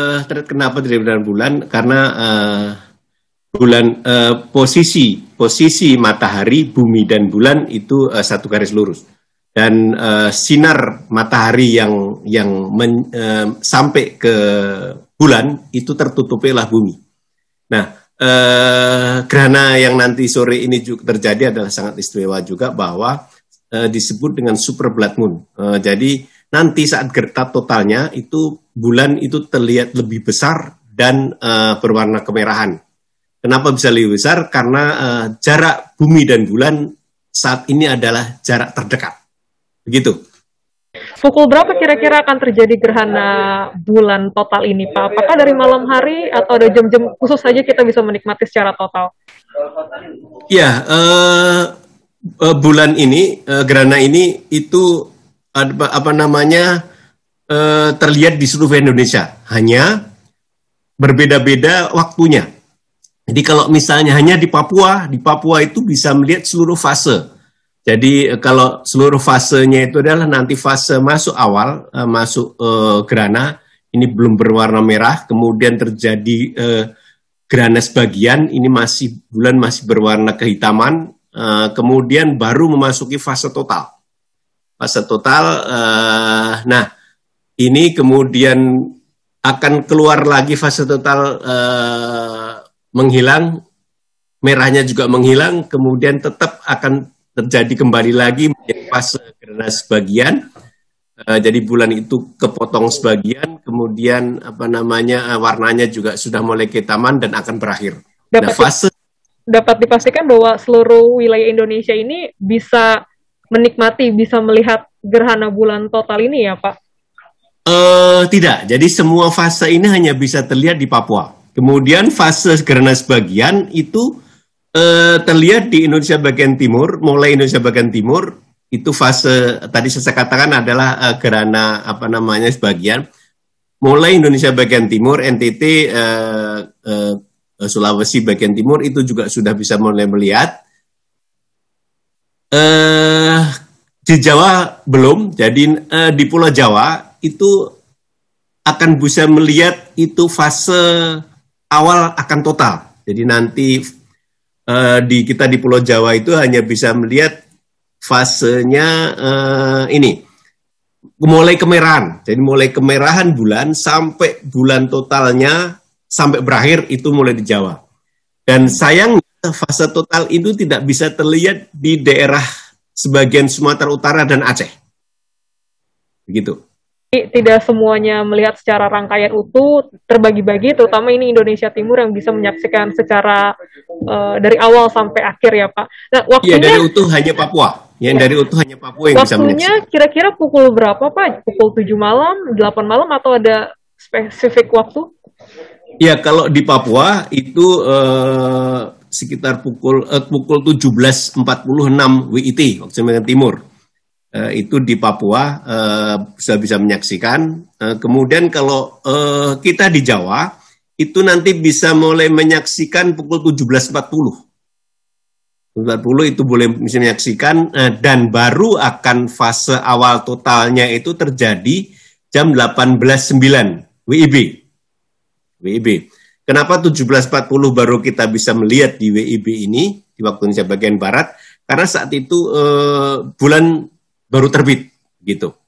Uh, kenapa tidak bulan Karena uh, bulan uh, posisi posisi matahari, bumi dan bulan itu uh, satu garis lurus dan uh, sinar matahari yang yang men, uh, sampai ke bulan itu tertutupi tertutupilah bumi. Nah, eh, gerhana yang nanti sore ini juga terjadi adalah sangat istimewa juga bahwa eh, disebut dengan super blood moon. Eh, jadi nanti saat gerta totalnya itu bulan itu terlihat lebih besar dan uh, berwarna kemerahan. Kenapa bisa lebih besar? Karena uh, jarak bumi dan bulan saat ini adalah jarak terdekat. Begitu. Pukul berapa kira-kira akan terjadi gerhana bulan total ini, Pak? Apakah dari malam hari atau ada jam-jam khusus saja kita bisa menikmati secara total? Ya, uh, bulan ini, uh, gerhana ini itu apa namanya Eh, terlihat di seluruh Indonesia, hanya berbeda-beda waktunya. Jadi kalau misalnya hanya di Papua, di Papua itu bisa melihat seluruh fase. Jadi eh, kalau seluruh fasenya itu adalah nanti fase masuk awal, eh, masuk eh, gerana, ini belum berwarna merah, kemudian terjadi eh, gerana sebagian, ini masih bulan masih berwarna kehitaman, eh, kemudian baru memasuki fase total. Fase total, eh, nah ini kemudian akan keluar lagi fase total eh, menghilang, merahnya juga menghilang, kemudian tetap akan terjadi kembali lagi menjadi fase gerhana sebagian. Eh, jadi bulan itu kepotong sebagian, kemudian apa namanya eh, warnanya juga sudah mulai kehitaman dan akan berakhir. Nah, dapat nah, fase dapat dipastikan bahwa seluruh wilayah Indonesia ini bisa menikmati, bisa melihat gerhana bulan total ini ya, Pak. Uh, tidak, jadi semua fase ini hanya bisa terlihat di Papua. Kemudian fase karena sebagian itu uh, terlihat di Indonesia bagian timur, mulai Indonesia bagian timur itu fase tadi saya katakan adalah uh, gerhana apa namanya sebagian, mulai Indonesia bagian timur, NTT, uh, uh, Sulawesi bagian timur itu juga sudah bisa mulai melihat. Uh, di Jawa belum, jadi uh, di Pulau Jawa itu akan bisa melihat itu fase awal akan total. Jadi nanti uh, di kita di Pulau Jawa itu hanya bisa melihat fasenya uh, ini mulai kemerahan. Jadi mulai kemerahan bulan sampai bulan totalnya sampai berakhir itu mulai di Jawa. Dan sayang fase total itu tidak bisa terlihat di daerah sebagian Sumatera Utara dan Aceh. Begitu tidak semuanya melihat secara rangkaian utuh terbagi-bagi terutama ini Indonesia Timur yang bisa menyaksikan secara uh, dari awal sampai akhir ya Pak. Nah, iya, waktunya ya, dari utuh hanya Papua. Yang ya. dari utuh hanya Papua yang waktunya, bisa Waktunya kira-kira pukul berapa Pak? Pukul 7 malam, 8 malam atau ada spesifik waktu? Ya, kalau di Papua itu eh, sekitar pukul eh, pukul 17.46 WIT waktu Timur eh, itu di Papua eh, sudah bisa menyaksikan. Eh, kemudian kalau eh, kita di Jawa itu nanti bisa mulai menyaksikan pukul 17.40. 17.40 itu boleh bisa menyaksikan eh, dan baru akan fase awal totalnya itu terjadi jam 18.09 WIB. WIB. Kenapa 17.40 baru kita bisa melihat di WIB ini di waktu Indonesia bagian barat? Karena saat itu eh, bulan baru terbit gitu.